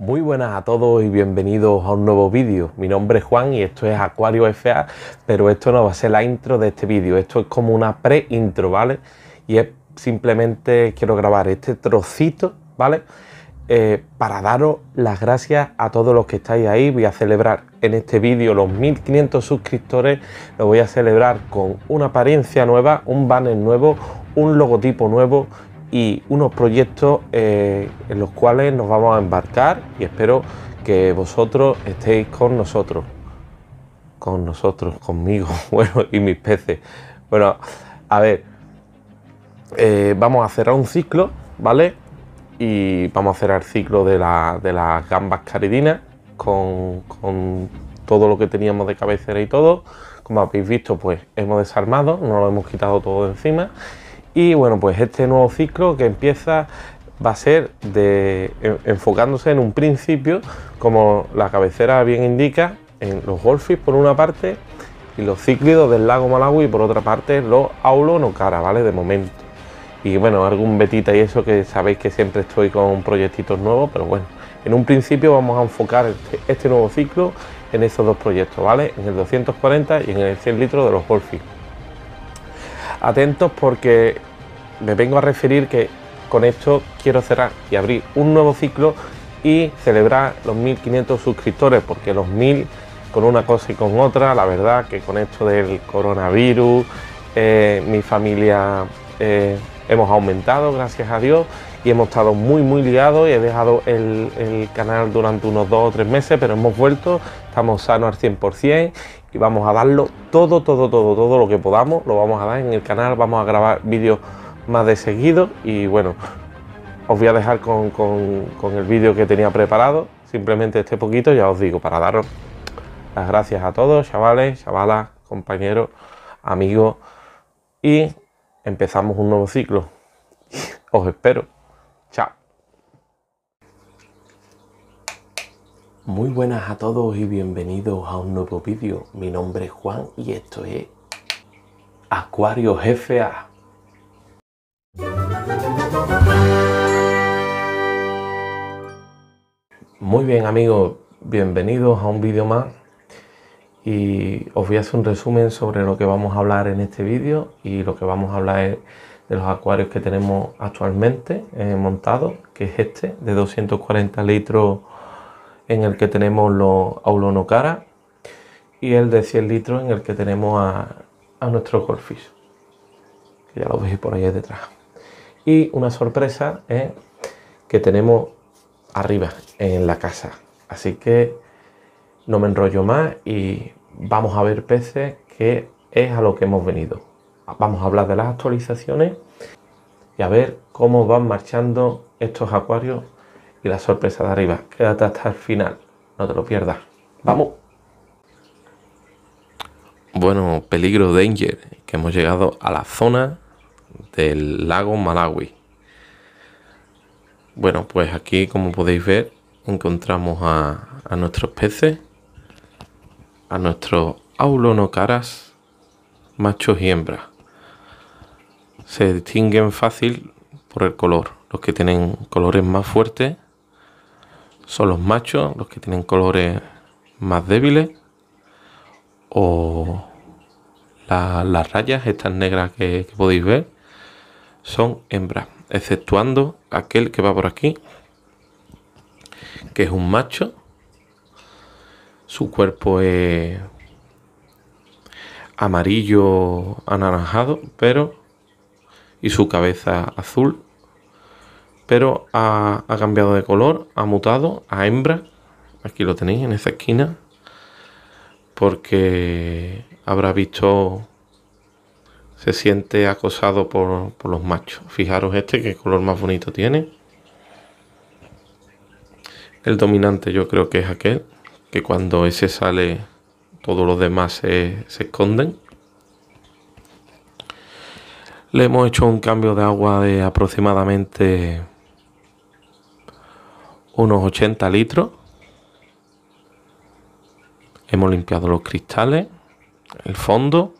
Muy buenas a todos y bienvenidos a un nuevo vídeo. Mi nombre es Juan y esto es Acuario FA, pero esto no va a ser la intro de este vídeo, esto es como una pre-intro, ¿vale? Y es simplemente quiero grabar este trocito, ¿vale? Eh, para daros las gracias a todos los que estáis ahí. Voy a celebrar en este vídeo los 1500 suscriptores. Lo voy a celebrar con una apariencia nueva, un banner nuevo, un logotipo nuevo y unos proyectos eh, en los cuales nos vamos a embarcar y espero que vosotros estéis con nosotros, con nosotros, conmigo, bueno, y mis peces. Bueno, a ver, eh, vamos a cerrar un ciclo, ¿vale? Y vamos a cerrar el ciclo de, las gambas caridinas con, todo lo que teníamos de cabecera y todo. Como habéis visto, pues hemos desarmado, no lo hemos quitado todo de encima y bueno, pues este nuevo ciclo que empieza va a ser de, enfocándose en un principio, como la cabecera bien indica, en los golfis por una parte y los cíclidos del lago Malawi y por otra parte los Aulon ¿vale? De momento. Y bueno, algún betita y eso que sabéis que siempre estoy con proyectitos nuevos, pero bueno, en un principio vamos a enfocar este, este nuevo ciclo en esos dos proyectos, ¿vale? En el 240 y en el 100 litros de los golfis atentos porque me vengo a referir que con esto quiero cerrar y abrir un nuevo ciclo y celebrar los 1500 suscriptores porque los 1000 con una cosa y con otra, la verdad que con esto del coronavirus, eh, mi familia eh, hemos aumentado, gracias a Dios, y hemos estado muy, muy ligados y he dejado el, el canal durante unos dos o tres meses, pero hemos vuelto, estamos sanos al 100% y vamos a darlo todo, todo, todo, todo lo que podamos, lo vamos a dar en el canal, vamos a grabar vídeos más de seguido y bueno, os voy a dejar con, el vídeo que tenía preparado, simplemente este poquito, ya os digo, para daros las gracias a todos, chavales, chavalas, compañeros, amigos y empezamos un nuevo ciclo. os espero. Muy buenas a todos y bienvenidos a un nuevo vídeo. Mi nombre es Juan y esto es Acuario GFA. Muy bien amigos, bienvenidos a un vídeo más y os voy a hacer un resumen sobre lo que vamos a hablar en este vídeo y lo que vamos a hablar es de los acuarios que tenemos actualmente montado, eh, montados, que es este de 240 litros en el que tenemos los Aulonocara y el de 100 litros en el que tenemos a, nuestro golfish. que ya lo veis por ahí detrás. Y una sorpresa es ¿eh? que tenemos arriba en la casa. Así que no me enrollo más y vamos a ver peces que es a lo que hemos venido. Vamos a hablar de las actualizaciones y a ver cómo van marchando estos acuarios y la sorpresa de arriba. Quédate hasta el final, no te lo pierdas. ¡Vamos! Bueno, peligro danger, que hemos llegado a la zona del lago Malawi. Bueno, pues aquí como podéis ver encontramos a, a nuestros peces, a nuestros aulonocaras, machos y hembras. Se distinguen fácil por el color. Los que tienen colores más fuertes son los machos, los que tienen colores más débiles, o las rayas, estas negras que, que podéis ver, son hembras, exceptuando aquel que va por aquí, que es un macho, su cuerpo es amarillo anaranjado, pero y su cabeza azul pero ha, cambiado de color, ha mutado a hembra. Aquí lo tenéis en esta esquina. Porque habrá visto, se siente acosado por, los machos. Fijaros este, que color más bonito tiene. El dominante yo creo que es aquel, que cuando ese sale todos los demás se, se esconden. Le hemos hecho un cambio de agua de aproximadamente unos 80 litros. Hemos limpiado los cristales, el fondo.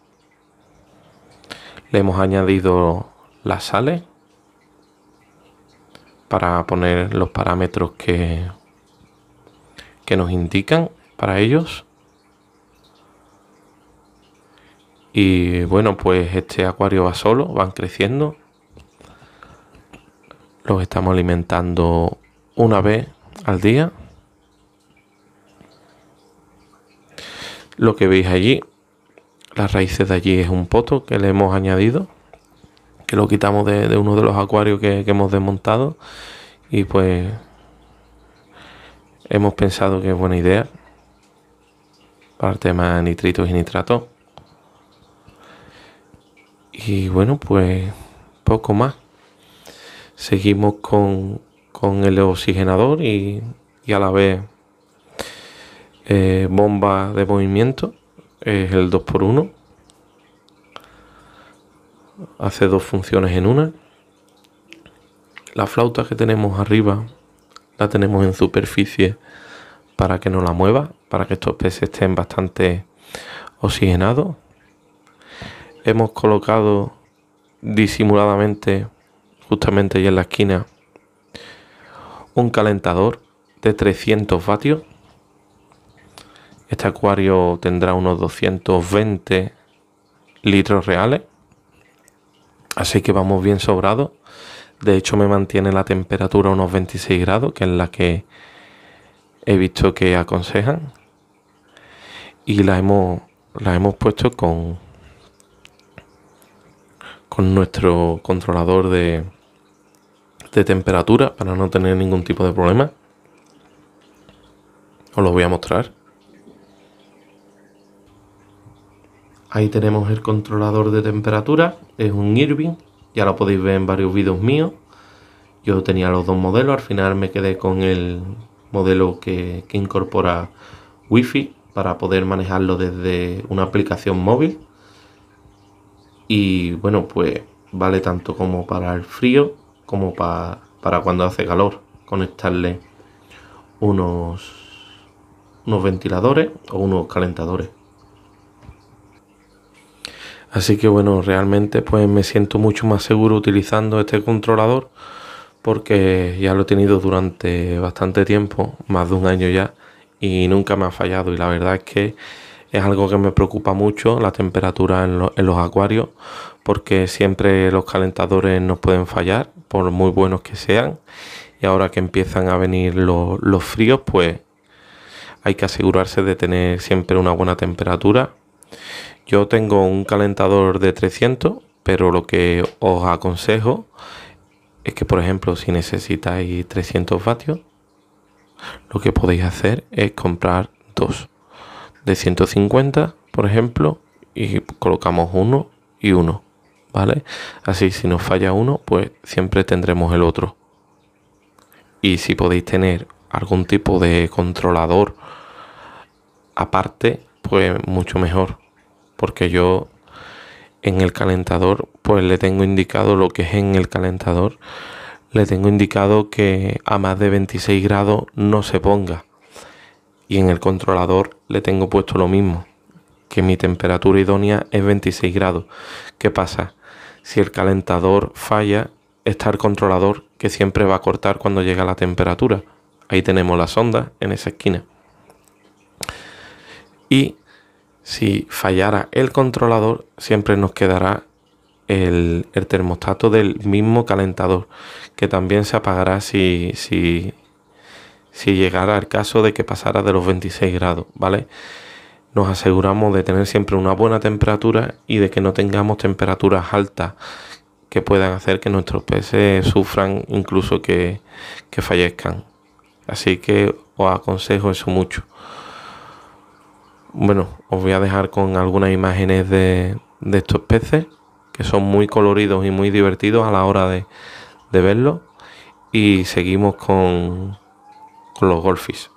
Le hemos añadido las sales para poner los parámetros que, que nos indican para ellos. Y bueno, pues este acuario va solo, van creciendo. Los estamos alimentando una vez al día. Lo que veis allí, las raíces de allí es un poto que le hemos añadido, que lo quitamos de, uno de los acuarios que, que hemos desmontado y pues hemos pensado que es buena idea para el tema de nitritos y nitratos. Y bueno, pues poco más. Seguimos con con el oxigenador y, a la vez eh, bomba de movimiento. Es el 2x1. Hace dos funciones en una. La flauta que tenemos arriba la tenemos en superficie para que no la mueva, para que estos peces estén bastante oxigenados. Hemos colocado disimuladamente, justamente ahí en la esquina, un calentador de 300 vatios. Este acuario tendrá unos 220 litros reales. Así que vamos bien sobrado. De hecho me mantiene la temperatura a unos 26 grados, que es la que he visto que aconsejan. Y la hemos, la hemos puesto con, con nuestro controlador de, de temperatura para no tener ningún tipo de problema. Os lo voy a mostrar. Ahí tenemos el controlador de temperatura, es un Irving, ya lo podéis ver en varios vídeos míos. Yo tenía los dos modelos, al final me quedé con el modelo que, incorpora wifi para poder manejarlo desde una aplicación móvil. Y bueno, pues vale tanto como para el frío como para cuando hace calor, conectarle unos, unos ventiladores o unos calentadores. Así que bueno, realmente pues me siento mucho más seguro utilizando este controlador porque ya lo he tenido durante bastante tiempo, más de un año ya, y nunca me ha fallado. Y la verdad es que es algo que me preocupa mucho, la temperatura en los acuarios, porque siempre los calentadores nos pueden fallar, por muy buenos que sean. Y ahora que empiezan a venir los, fríos, pues hay que asegurarse de tener siempre una buena temperatura. Yo tengo un calentador de 300, pero lo que os aconsejo es que, por ejemplo, si necesitáis 300 vatios, lo que podéis hacer es comprar dos de 150, por ejemplo, y colocamos uno y uno. ¿vale? Así si nos falla uno, pues siempre tendremos el otro. Y si podéis tener algún tipo de controlador aparte, pues mucho mejor. Porque yo en el calentador, pues le tengo indicado lo que es en el calentador. Le tengo indicado que a más de 26 grados no se ponga. Y en el controlador le tengo puesto lo mismo, que mi temperatura idónea es 26 grados. ¿Qué pasa? si el calentador falla, está el controlador que siempre va a cortar cuando llega la temperatura. Ahí tenemos la sonda en esa esquina. Y si fallara el controlador, siempre nos quedará el, termostato del mismo calentador, que también se apagará si, si, si llegara el caso de que pasara de los 26 grados, ¿vale? nos aseguramos de tener siempre una buena temperatura y de que no tengamos temperaturas altas que puedan hacer que nuestros peces sufran, incluso que, fallezcan. Así que os aconsejo eso mucho. Bueno, os voy a dejar con algunas imágenes de, estos peces que son muy coloridos y muy divertidos a la hora de, verlos. Y seguimos con, con los golfis.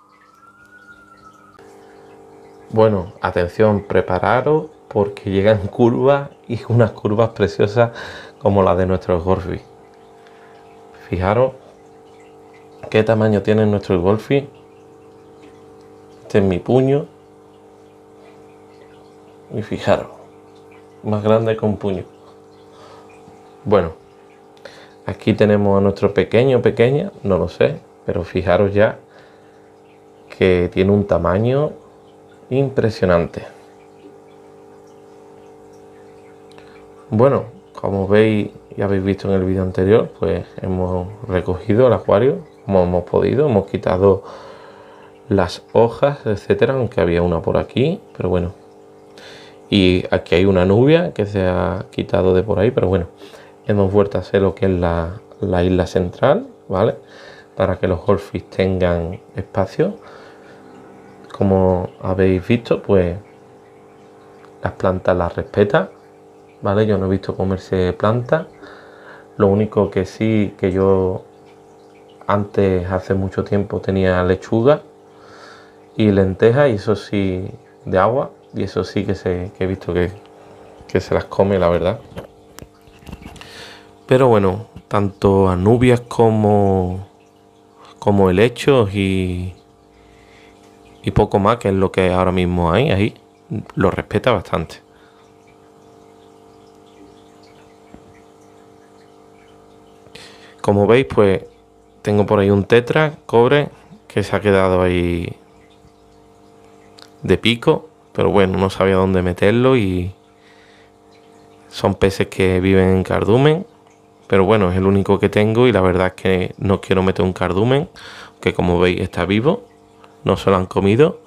Bueno, atención, prepararos porque llegan curvas y unas curvas preciosas como las de nuestros Golfi. Fijaros qué tamaño tiene nuestros Golfi. Este es mi puño. Y fijaros, más grande que un puño. Bueno, aquí tenemos a nuestro pequeño, pequeña, no lo sé, pero fijaros ya que tiene un tamaño impresionante. Bueno, como veis ya habéis visto en el vídeo anterior, pues hemos recogido el acuario como hemos podido, hemos quitado las hojas, etcétera, aunque había una por aquí, pero bueno. Y aquí hay una nubia que se ha quitado de por ahí, pero bueno, hemos vuelto a hacer lo que es la, la isla central, ¿vale? Para que los golfis tengan espacio. Como habéis visto, pues las plantas las respeta, ¿vale? Yo no he visto comerse plantas. Lo único que sí, que yo antes, hace mucho tiempo, tenía lechuga y lentejas, y eso sí, de agua, y eso sí que, se, he visto que, que se las come, la verdad. Pero bueno, tanto anubias como, como helechos y, y poco más, que es lo que ahora mismo hay ahí, lo respeta bastante. Como veis, pues tengo por ahí un tetra cobre que se ha quedado ahí de pico, pero bueno, no sabía dónde meterlo y son peces que viven en cardumen, pero bueno, es el único que tengo y la verdad es que no quiero meter un cardumen, que como veis está vivo no se lo han comido.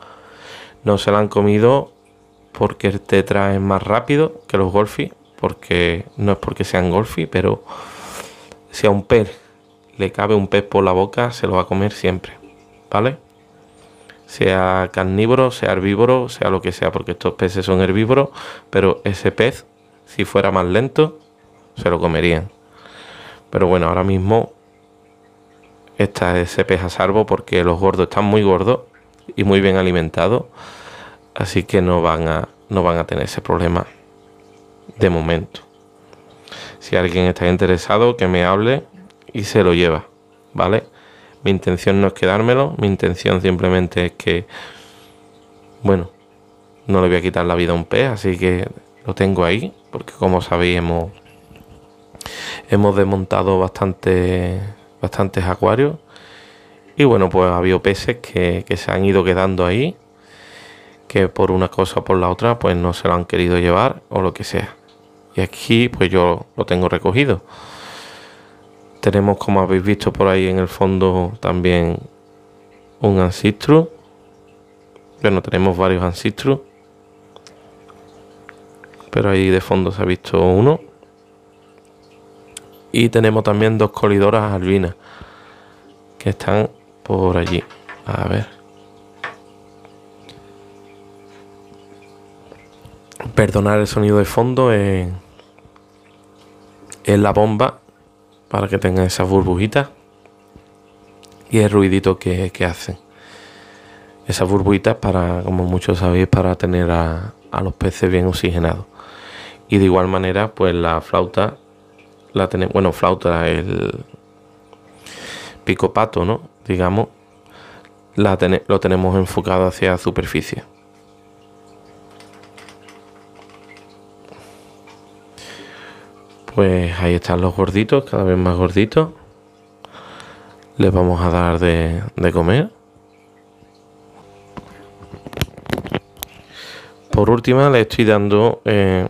No se lo han comido porque el Tetra es más rápido que los Golfi, porque no es porque sean Golfi, pero si a un pez le cabe un pez por la boca, se lo va a comer siempre, ¿vale? Sea carnívoro, sea herbívoro, sea lo que sea, porque estos peces son herbívoros, pero ese pez, si fuera más lento, se lo comerían. Pero bueno, ahora mismo Está es pez a salvo porque los gordos están muy gordos y muy bien alimentados, así que no van a, no van a tener ese problema de momento. Si alguien está interesado, que me hable y se lo lleva, ¿vale? Mi intención no es quedármelo, mi intención simplemente es que, bueno, no le voy a quitar la vida a un pez, así que lo tengo ahí, porque como sabéis hemos desmontado bastante bastantes acuarios. Y bueno, pues ha habido peces que, se han ido quedando ahí, que por una cosa o por la otra, pues no se lo han querido llevar o lo que sea. Y aquí, pues yo lo tengo recogido. Tenemos, como habéis visto por ahí en el fondo, también un ancestro. Bueno, tenemos varios ancestros. Pero ahí de fondo se ha visto uno y tenemos también dos colidoras albinas que están por allí. A ver. Perdonar el sonido de fondo en, la bomba para que tengan esas burbujitas y el ruidito que, hacen. Esas burbujitas para, como muchos sabéis, para tener a, a los peces bien oxigenados. Y de igual manera, pues la flauta la bueno, flauta, el picopato, ¿no? Digamos, la lo tenemos enfocado hacia superficie. Pues ahí están los gorditos, cada vez más gorditos. Les vamos a dar de, comer. Por última le estoy dando, eh,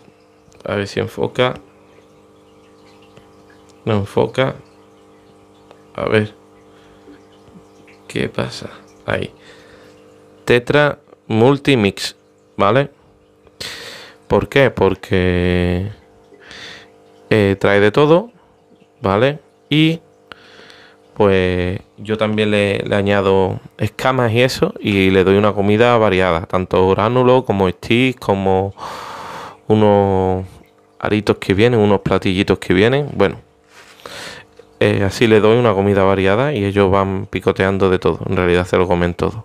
a ver si enfoca, no enfoca. A ver. ¿Qué pasa? Ahí. Tetra Multimix. ¿Vale? ¿Por qué? Porque eh, trae de todo. ¿Vale? Y pues yo también le, añado escamas y eso y le doy una comida variada, tanto gránulo como stick como unos aritos que vienen, unos platillitos que vienen, bueno, eh, así le doy una comida variada y ellos van picoteando de todo. En realidad se lo comen todo.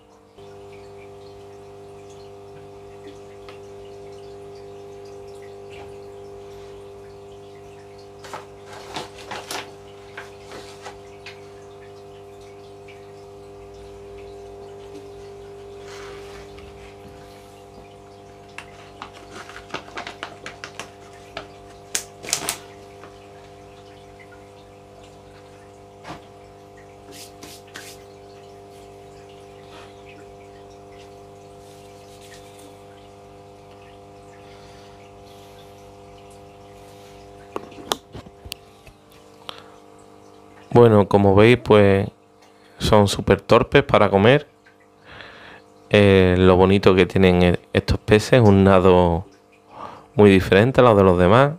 Bueno, como veis, pues son súper torpes para comer. Eh, lo bonito que tienen e-, estos peces, es un nado muy diferente a los de los demás.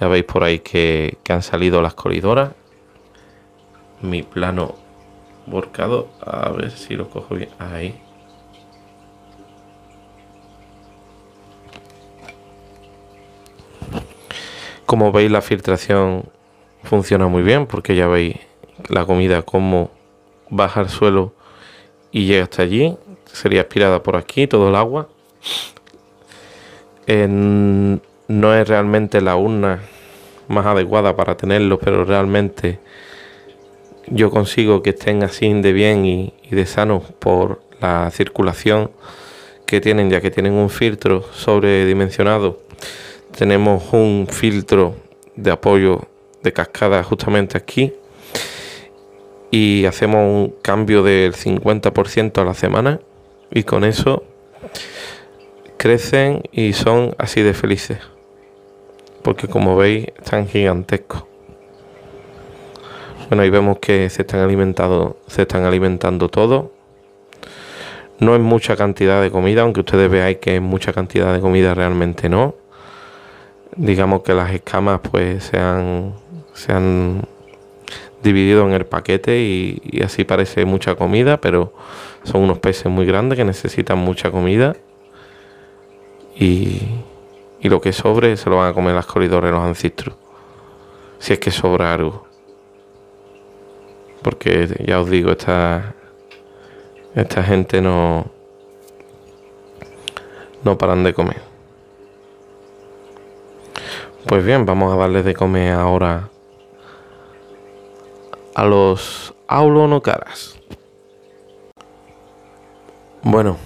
Ya veis por ahí que, que han salido las colidoras. Mi plano borcado, a ver si lo cojo bien. Ahí. Como veis, la filtración funciona muy bien porque ya veis la comida como baja al suelo y llega hasta allí. Sería aspirada por aquí, todo el agua. no es realmente la urna más adecuada para tenerlo, pero realmente yo consigo que estén así de bien y, de sano por la circulación que tienen, ya que tienen un filtro sobredimensionado. Tenemos un filtro de apoyo de cascada justamente aquí y hacemos un cambio del 50% a la semana y con eso crecen y son así de felices porque como veis están gigantescos bueno ahí vemos que se están alimentando se están alimentando todo no es mucha cantidad de comida aunque ustedes veáis que es mucha cantidad de comida realmente no digamos que las escamas pues se han se han dividido en el paquete y, así parece mucha comida, pero son unos peces muy grandes que necesitan mucha comida y, y lo que sobre se lo van a comer las colidores, los ancestros. si es que sobra algo. Porque ya os digo, esta, esta gente no, no paran de comer. Pues bien, vamos a darles de comer ahora a los caras. Bueno,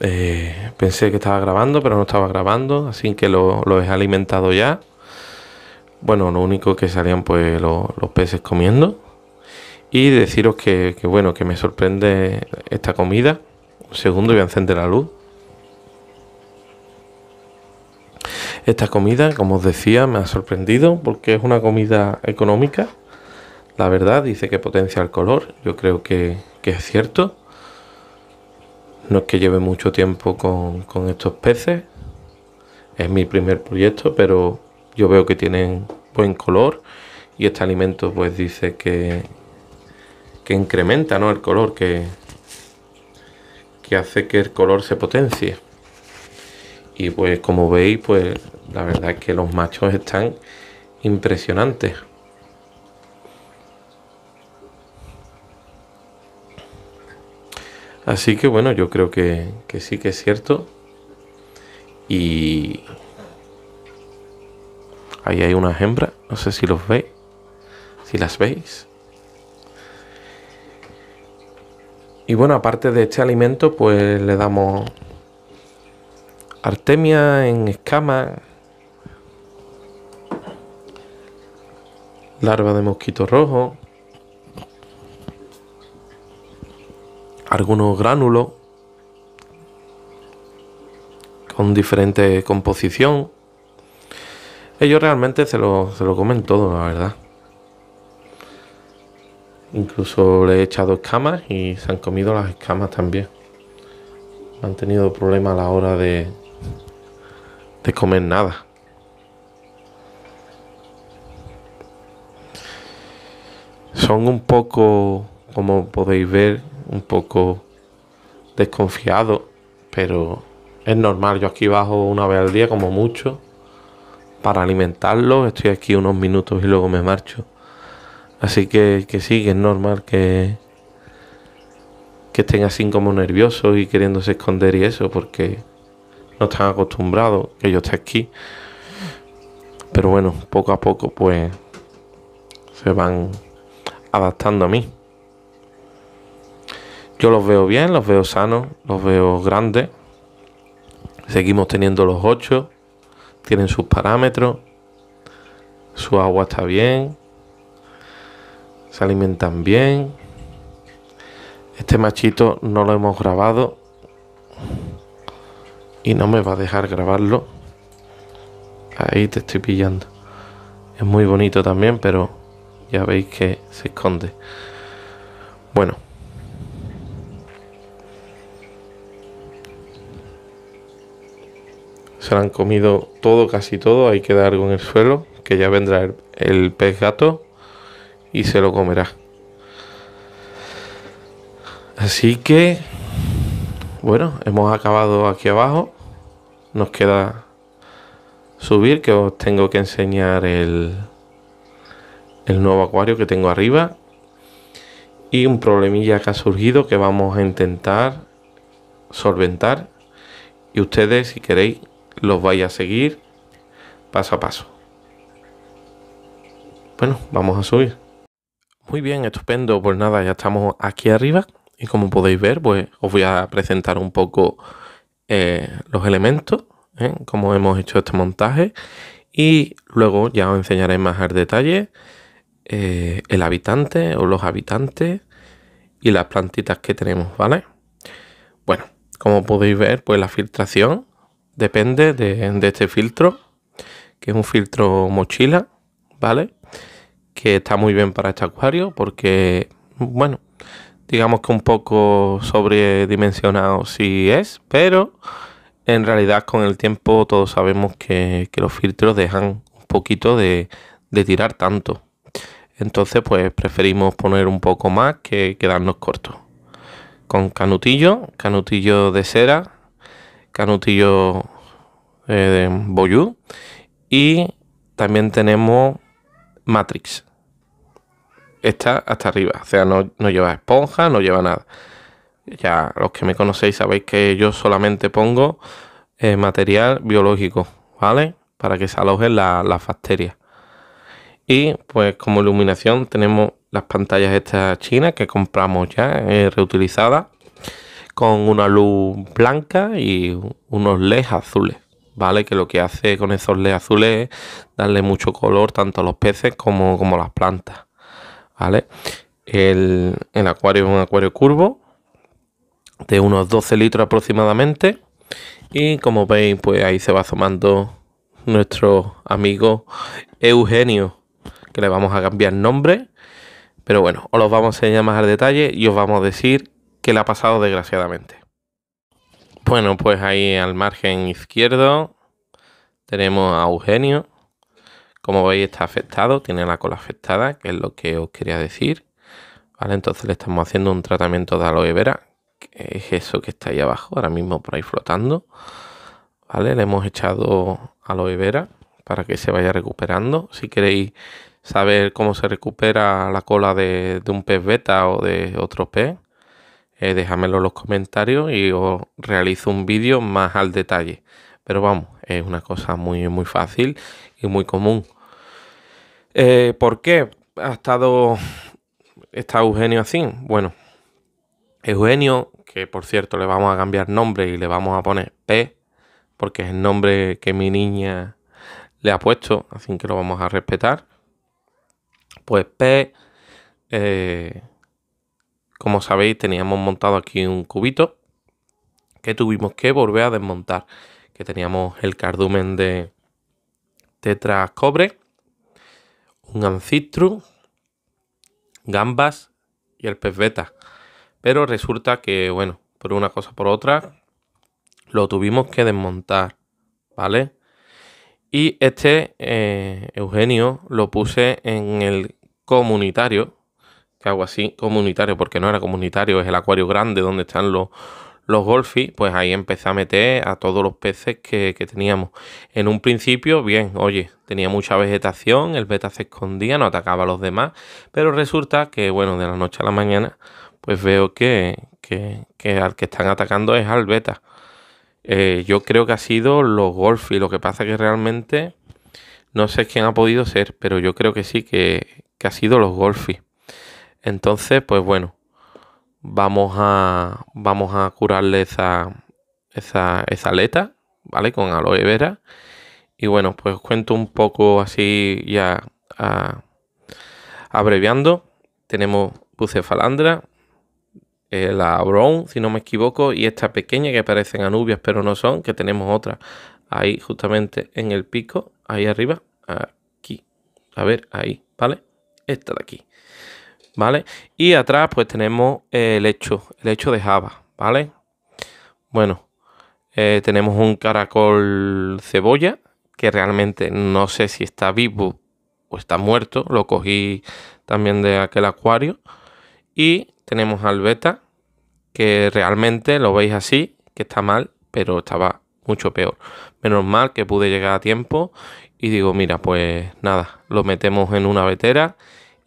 eh, pensé que estaba grabando, pero no estaba grabando, así que lo, he alimentado ya. Bueno, lo único que salían pues los peces comiendo. Y deciros que, bueno, que me sorprende esta comida. Un segundo, voy a encender la luz. Esta comida, como os decía, me ha sorprendido porque es una comida económica la verdad, dice que potencia el color, yo creo que, es cierto. No es que lleve mucho tiempo con, estos peces, es mi primer proyecto, pero yo veo que tienen buen color y este alimento pues dice que, que incrementa ¿no? el color, que, que hace que el color se potencie. Y pues como veis, pues la verdad es que los machos están impresionantes. Así que bueno, yo creo que, sí que es cierto. Y ahí hay unas hembra, no sé si los veis, si las veis. Y bueno, aparte de este alimento, pues le damos artemia en escama, larva de mosquito rojo, algunos gránulos con diferente composición. Ellos realmente se lo, comen todo, la verdad. Incluso le he echado escamas y se han comido las escamas también. Han tenido problemas a la hora de, de comer nada. Son un poco, como podéis ver, un poco desconfiado, pero es normal. Yo aquí bajo una vez al día, como mucho, para alimentarlo. Estoy aquí unos minutos y luego me marcho. Así que, sí, que es normal que, que estén así como nerviosos y queriéndose esconder y eso, porque no están acostumbrados que yo esté aquí. Pero bueno, poco a poco pues se van adaptando a mí. Yo los veo bien, los veo sanos, los veo grandes. Seguimos teniendo los 8. Tienen sus parámetros. Su agua está bien. Se alimentan bien. Este machito no lo hemos grabado. Y no me va a dejar grabarlo. Ahí te estoy pillando. Es muy bonito también, pero ya veis que se esconde. Bueno. han comido todo, casi todo. Hay que dar algo en el suelo, que ya vendrá el, pez gato y se lo comerá. Así que, bueno, hemos acabado aquí abajo. Nos queda subir, que os tengo que enseñar el nuevo acuario que tengo arriba. Y un problemilla que ha surgido que vamos a intentar solventar. Y ustedes, si queréis, los vaya a seguir paso a paso. Bueno, vamos a subir. Muy bien, estupendo. Pues nada, ya estamos aquí arriba y como podéis ver, pues os voy a presentar un poco eh, los elementos, como ¿eh? cómo hemos hecho este montaje y luego ya os enseñaré más al detalle eh, el habitante o los habitantes y las plantitas que tenemos, ¿vale? Bueno, como podéis ver, pues la filtración depende de, este filtro, que es un filtro mochila, ¿vale? Que está muy bien para este acuario porque, bueno, digamos que un poco sobredimensionado sí es, pero en realidad con el tiempo todos sabemos que, los filtros dejan un poquito de, de, tirar tanto. Entonces, pues preferimos poner un poco más que quedarnos cortos. Con canutillo, canutillo de cera, Canutillo eh, de boyú Y también tenemos Matrix. Está hasta arriba. O sea, no, lleva esponja, no lleva nada. Ya los que me conocéis sabéis que yo solamente pongo eh, material biológico, ¿vale? Para que se alojen las la bacterias. Y pues como iluminación tenemos las pantallas estas chinas que compramos ya eh, reutilizadas con una luz blanca y unos LEDs azules, ¿vale? Que lo que hace con esos LEDs azules es darle mucho color tanto a los peces como, a las plantas, ¿vale? El, acuario es un acuario curvo de unos 12 litros aproximadamente y como veis pues ahí se va asomando nuestro amigo Eugenio que le vamos a cambiar nombre pero bueno, os lo vamos a enseñar más al detalle y os vamos a decir que le ha pasado desgraciadamente. Bueno, pues ahí al margen izquierdo tenemos a Eugenio. Como veis está afectado, tiene la cola afectada, que es lo que os quería decir. Vale, entonces le estamos haciendo un tratamiento de aloe vera, que es eso que está ahí abajo, ahora mismo por ahí flotando. Vale, le hemos echado aloe vera para que se vaya recuperando. Si queréis saber cómo se recupera la cola de un pez beta o de otro pez, eh, déjamelo en los comentarios y os realizo un vídeo más al detalle. Pero vamos, es una cosa muy, muy fácil y muy común. Eh, ¿Por qué ha estado está Eugenio así? Bueno, Eugenio, que por cierto le vamos a cambiar nombre y le vamos a poner P, porque es el nombre que mi niña le ha puesto, así que lo vamos a respetar. Pues P eh, como sabéis, teníamos montado aquí un cubito que tuvimos que volver a desmontar. Que teníamos el cardumen de tetra cobre, un ancitru, gambas y el pez beta. Pero resulta que, bueno, por una cosa por otra, lo tuvimos que desmontar, ¿vale? Y este eh, Eugenio lo puse en el comunitario, que hago así, comunitario, porque no era comunitario, es el acuario grande donde están los, los golfis, pues ahí empecé a meter a todos los peces que, teníamos. En un principio, bien, oye, tenía mucha vegetación, el beta se escondía, no atacaba a los demás, pero resulta que, bueno, de la noche a la mañana, pues veo que, que al que están atacando es al beta. Eh, yo creo que ha sido los golfis, lo que pasa que realmente no sé quién ha podido ser, pero yo creo que sí, que, que ha sido los golfis. Entonces, pues bueno, vamos a, vamos a curarle esa, esa, esa aleta, ¿vale? Con aloe vera. Y bueno, pues os cuento un poco así ya abreviando. Tenemos bucefalandra, eh, la brown, si no me equivoco, y esta pequeña que parecen anubias pero no son, que tenemos otra ahí justamente en el pico, ahí arriba, aquí, a ver, ahí, ¿vale? Esta de aquí. ¿vale? Y atrás pues tenemos eh, el hecho, el hecho de Java, ¿vale? Bueno, eh, tenemos un caracol cebolla, que realmente no sé si está vivo o está muerto, lo cogí también de aquel acuario. Y tenemos al beta, que realmente lo veis así, que está mal, pero estaba mucho peor. Menos mal que pude llegar a tiempo y digo, mira, pues nada, lo metemos en una vetera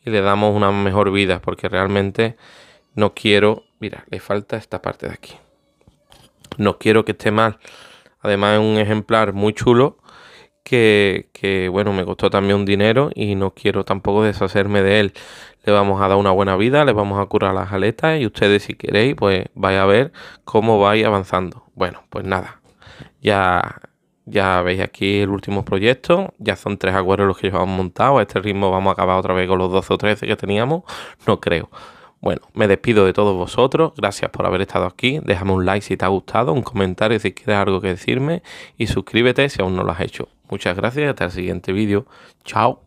y le damos una mejor vida porque realmente no quiero, mira, le falta esta parte de aquí. No quiero que esté mal. Además es un ejemplar muy chulo que, que, bueno, me costó también un dinero y no quiero tampoco deshacerme de él. Le vamos a dar una buena vida, le vamos a curar las aletas y ustedes si queréis, pues vais a ver cómo vais avanzando. Bueno, pues nada, ya ya veis aquí el último proyecto, ya son tres acuerdos los que llevamos montado a este ritmo vamos a acabar otra vez con los 12 o 13 que teníamos, no creo. Bueno, me despido de todos vosotros, gracias por haber estado aquí, déjame un like si te ha gustado, un comentario si quieres algo que decirme y suscríbete si aún no lo has hecho. Muchas gracias y hasta el siguiente vídeo. Chao.